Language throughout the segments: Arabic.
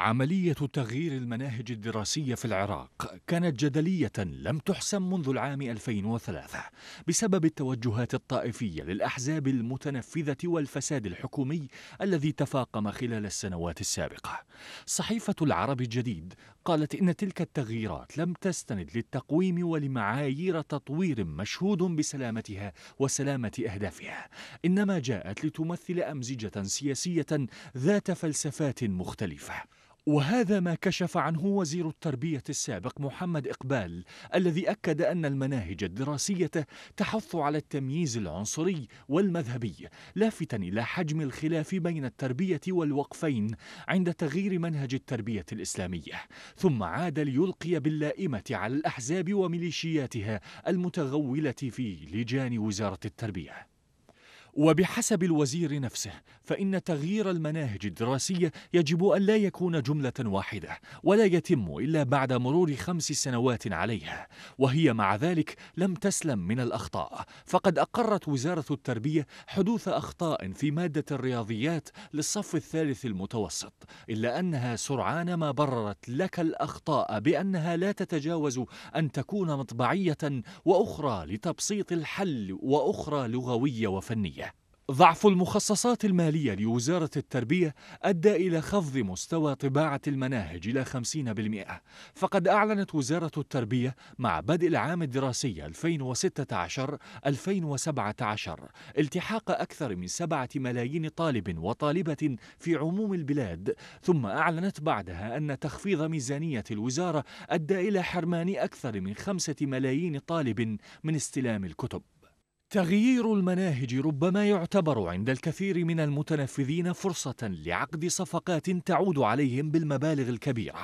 عملية تغيير المناهج الدراسية في العراق كانت جدلية لم تحسم منذ العام 2003 بسبب التوجهات الطائفية للأحزاب المتنفذة والفساد الحكومي الذي تفاقم خلال السنوات السابقة. صحيفة العرب الجديد قالت إن تلك التغييرات لم تستند للتقويم ولمعايير تطوير مشهود بسلامتها وسلامة أهدافها، إنما جاءت لتمثل أمزجة سياسية ذات فلسفات مختلفة. وهذا ما كشف عنه وزير التربية السابق محمد إقبال الذي أكد أن المناهج الدراسية تحث على التمييز العنصري والمذهبي لافتا إلى حجم الخلاف بين التربية والوقفين عند تغيير منهج التربية الإسلامية ثم عاد ليلقي باللائمة على الأحزاب وميليشياتها المتغولة في لجان وزارة التربية وبحسب الوزير نفسه فإن تغيير المناهج الدراسية يجب أن لا يكون جملة واحدة ولا يتم إلا بعد مرور خمس سنوات عليها وهي مع ذلك لم تسلم من الأخطاء فقد أقرت وزارة التربية حدوث أخطاء في مادة الرياضيات للصف الثالث المتوسط إلا أنها سرعان ما بررت لك الأخطاء بأنها لا تتجاوز أن تكون مطبعية وأخرى لتبسيط الحل وأخرى لغوية وفنية ضعف المخصصات المالية لوزارة التربية أدى إلى خفض مستوى طباعة المناهج إلى 50% فقد أعلنت وزارة التربية مع بدء العام الدراسي 2016-2017 التحاق أكثر من 7 ملايين طالب وطالبة في عموم البلاد ثم أعلنت بعدها أن تخفيض ميزانية الوزارة أدى إلى حرمان أكثر من 5 ملايين طالب من استلام الكتب تغيير المناهج ربما يعتبر عند الكثير من المتنفذين فرصة لعقد صفقات تعود عليهم بالمبالغ الكبيرة،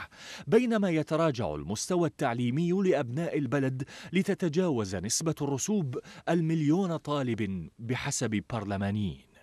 بينما يتراجع المستوى التعليمي لأبناء البلد لتتجاوز نسبة الرسوب المليون طالب بحسب برلمانيين.